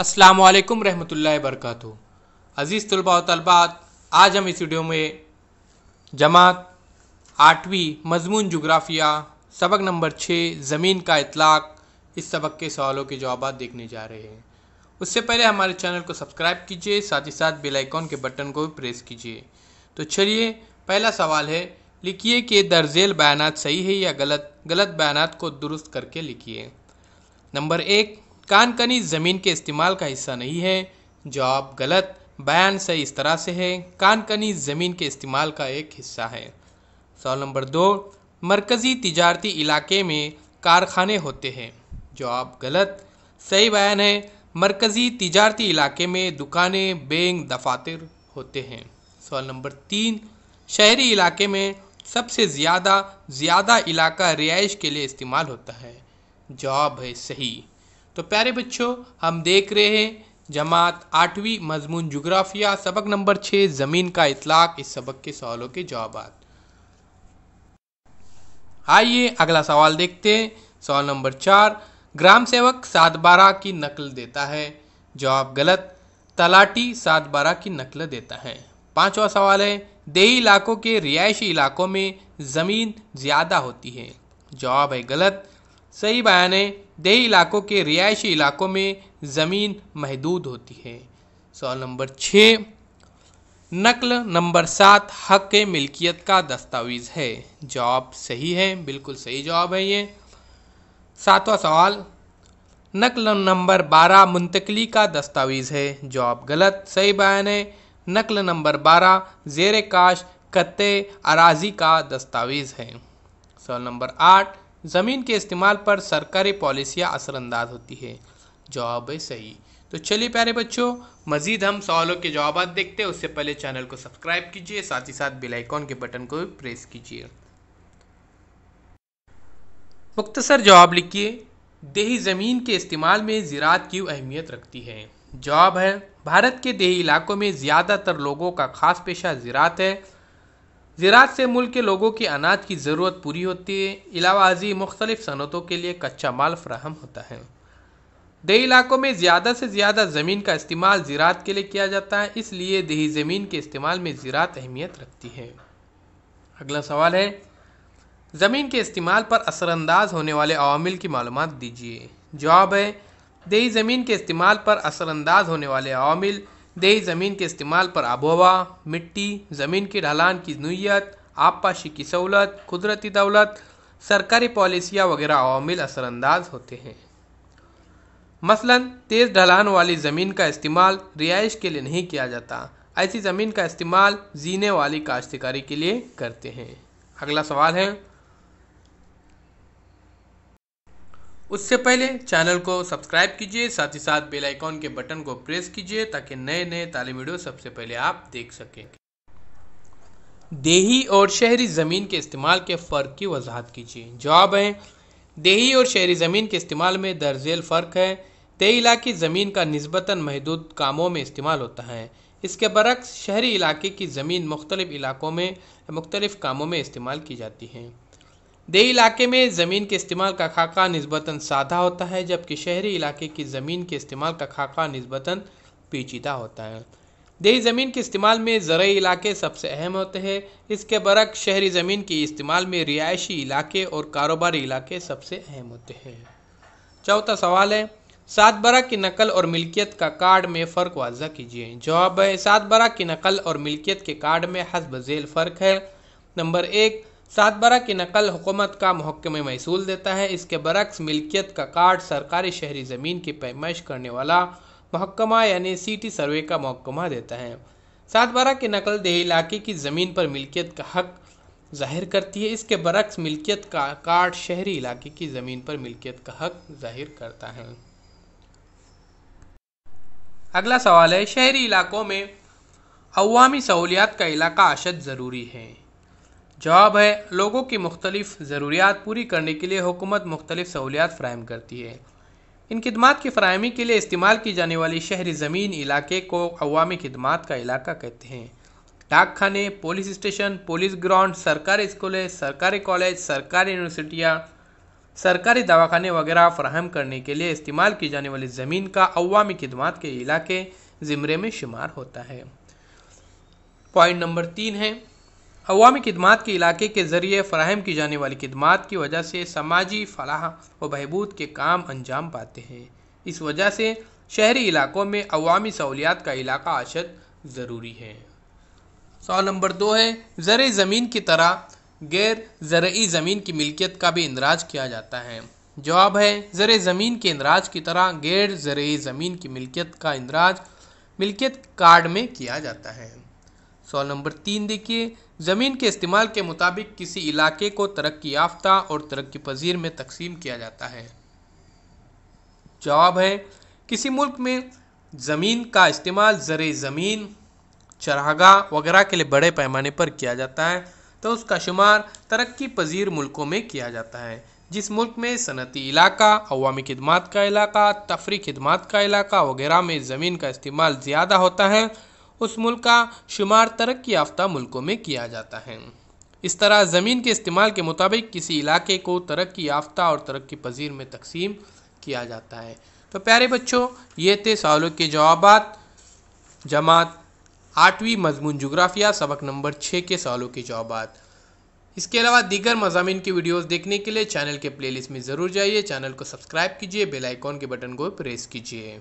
असलकम रहमतुल्ला वरक अज़ीज़ तलबा तलबात आज हम इस वीडियो में जमात आठवीं मजमून जुग्राफिया सबक नंबर छः ज़मीन का इतलाक़ इस सबक के सवालों के जवाब देखने जा रहे हैं उससे पहले हमारे चैनल को सब्सक्राइब कीजिए साथ ही साथ बेल आइकॉन के बटन को भी प्रेस कीजिए तो चलिए पहला सवाल है लिखिए कि दर्जेल बयान सही है या गलत गलत बयान को दुरुस्त करके लिखिए नंबर एक कानकनी ज़मीन के इस्तेमाल का हिस्सा नहीं है जवाब गलत बयान सही इस तरह से है कानकनी ज़मीन के इस्तेमाल का एक हिस्सा है सवाल नंबर दो मरकज़ी तजारती इलाके में कारखाने होते हैं जवाब गलत सही बयान है मरकज़ी तजारती इलाके में दुकानें बैंक दफातर होते हैं सवाल नंबर तीन शहरी इलाके में सबसे ज़्यादा ज़्यादा इलाका रिहाइश के लिए इस्तेमाल होता है जवाब है सही तो प्यारे बच्चों हम देख रहे हैं जमात आठवीं मजमून जुग्राफिया सबक नंबर छः ज़मीन का इतलाक इस सबक के सवालों के जवाब आइए अगला सवाल देखते हैं सवाल नंबर चार ग्राम सेवक सात बारह की नकल देता है जवाब गलत तलाटी सात बारह की नकल देता है पांचवा सवाल है देही इलाकों के रिहायशी इलाकों में ज़मीन ज़्यादा होती है जवाब है गलत सही बयान है देही इलाकों के रिहायशी इलाकों में ज़मीन महदूद होती है सवाल नंबर छः नकल नंबर सात हक मिल्कियत का दस्तावेज़ है जवाब सही है बिल्कुल सही जवाब है ये सातवां सवाल नकल नंबर बारह मुंतकली का दस्तावेज़ है जवाब गलत सही बयान है नकल नंबर बारह जेर काश कत्ते अराजी का दस्तावेज़ है सवाल नंबर आठ ज़मीन के इस्तेमाल पर सरकारी पॉलिसियाँ असरअंदाज होती है जवाब है सही तो चलिए प्यारे बच्चों मज़ीद हम सवालों के जवाब देखते हैं उससे पहले चैनल को सब्सक्राइब कीजिए साथ ही साथ बेलाइकॉन के बटन को भी प्रेस कीजिए मुख्तसर जवाब लिखिए देही ज़मीन के इस्तेमाल में ज़रात क्यों अहमियत रखती है जवाब है भारत के देही इलाकों में ज़्यादातर लोगों का खास पेशा ज़रात है ज़रात से मुल्क के लोगों की अनाज की ज़रूरत पूरी होती है अजी मुख्तलिफ सनतों के लिए कच्चा माल फ्राहम होता है दही इलाकों में ज़्यादा से ज़्यादा ज़मीन का इस्तेमाल ज़रात के लिए किया जाता है इसलिए दही ज़मीन के इस्तेमाल में ज़रात अहमियत रखती है अगला सवाल है ज़मीन के इस्तेमाल पर असरानंदाज होने वाले अवामिल की मालूम दीजिए जवाब है दही ज़मीन के इस्तेमाल पर असरानंदाज होने वाले अवामिल देही ज़मीन के इस्तेमाल पर आबोहवा मिट्टी ज़मीन की ढलान की नुयत आबपाशी की सहूलत कुदरती दौलत सरकारी पॉलिसियाँ वगैरह अवामिल असरानंदाज होते हैं मसलन तेज़ ढलान वाली ज़मीन का इस्तेमाल रिहाइश के लिए नहीं किया जाता ऐसी ज़मीन का इस्तेमाल जीने वाली काश्तकारी के लिए करते हैं अगला सवाल है उससे पहले चैनल को सब्सक्राइब कीजिए साथ ही साथ बेल आइकॉन के बटन को प्रेस कीजिए ताकि नए नए तालीम वीडियो सबसे पहले आप देख सकें देही और शहरी ज़मीन के इस्तेमाल के फ़र्क की वजाहत कीजिए जवाब है देही और शहरी ज़मीन के इस्तेमाल में दर्जेल फ़र्क है तय इलाके ज़मीन का नस्बता महदूद कामों में इस्तेमाल होता है इसके बरक्स शहरी इलाके की ज़मीन मुख्तलिफ़ इलाकों में मुख्तलिफ़ कामों में इस्तेमाल की जाती है देही इलाके में ज़मीन के इस्तेमाल का खाका नस्बता सादा होता है जबकि शहरी इलाके की ज़मीन के इस्तेमाल का खाका नस्बता पेचीदा होता है देही ज़मीन के इस्तेमाल में ज़रूरी इलाके सबसे अहम होते हैं इसके बरक शहरी ज़मीन के इस्तेमाल में रिहायशी इलाके और कारोबारी इलाके सबसे अहम होते हैं चौथा सवाल है सात बरा की नकल और मिल्कियत का कार्ड में फ़र्क वाजा कीजिए जवाब है सात बरा की नकल और मिल्कियत के कार्ड में हसब झेल फ़र्क है नंबर एक सात बरा की नकल हुकूमत का महकमे महसूल देता है इसके बरक्स मिल्कियत का कार्ड सरकारी शहरी ज़मीन की पैमाइश करने वाला महकमा यानी सिटी सर्वे का महकमा देता है सात बारह की नकल दही इलाके की ज़मीन पर मिल्कियत का हक जाहिर करती है इसके बरक्स मिल्कियत का कार्ड शहरी इलाके की ज़मीन पर मिल्कियत का हक जाहिर करता है अगला सवाल है शहरी इलाकों में अवामी सहूलियात का इलाका अशद ज़रूरी है जवाब है लोगों की मुख्तलिफ ज़रूरियात पूरी करने के लिए हुकूमत मुख्तलिफ सहूलियात फ़राहम करती है इन खदमात की फरहमी के लिए इस्तेमाल की जाने वाली शहरी ज़मीन इलाके को अवामी खदमात का इलाका कहते हैं डाक खाने पुलिस स्टेशन पुलिस ग्राउंड सरकारी स्कूलें सरकारी कॉलेज सरकारी यूनिवर्सिटियाँ सरकारी दवाखाने वगैरह फ्राहम करने के लिए इस्तेमाल की जाने वाली ज़मीन का अवामी खदमात के इलाके ज़िमरे में शुमार होता है पॉइंट नंबर तीन है अवामी खदमात के इलाके के ज़रिए फ़राहम की जाने वाली खदमात की वजह से समाजी फलाह व बहबूद के काम अंजाम पाते हैं इस वजह से शहरी इलाकों में अवामी सहूलियात का इलाका अशद ज़रूरी है सवाल नंबर दो है ज़र ज़मीन की तरह गैर ज़रूरी ज़मीन की मिलकियत का भी इंदराज किया जाता है जवाब है ज़र ज़मीन के इंदराज की तरह गैर ज़रूरी ज़मीन की मिलकियत का इंदराज मिलकियत कार्ड में किया जाता है सवाल नंबर तीन देखिए ज़मीन के इस्तेमाल के मुताबिक किसी इलाके को तरक्की याफ्ता और तरक्की पजीर में तकसीम किया जाता है जवाब है किसी मुल्क में ज़मीन का इस्तेमाल ज़र ज़मीन चरागा वगैरह के लिए बड़े पैमाने पर किया जाता है तो उसका शुमार तरक्की पजीर मुल्कों में किया जाता है जिस मुल्क में सनती इलाका अवामी खदमात का इलाका तफरी खदमात का इलाका वगैरह में ज़मीन का इस्तेमाल ज़्यादा होता है उस मुल्क का शुमार तरक्की याफ्ता मुल्कों में किया जाता है इस तरह ज़मीन के इस्तेमाल के मुताबिक किसी इलाके को तरक्की याफ्ता और तरक्की पजीर में तकसीम किया जाता है तो प्यारे बच्चों ये थे सवालों के जवाब जमात आठवीं मजमून जुग्राफिया सबक नंबर छः के सवालों के जवाब इसके अलावा दीगर मजामी की वीडियोस देखने के लिए चैनल के प्लेलिस्ट में ज़रूर जाइए चैनल को सब्सक्राइब कीजिए बेल आइकॉन के बटन को प्रेस कीजिए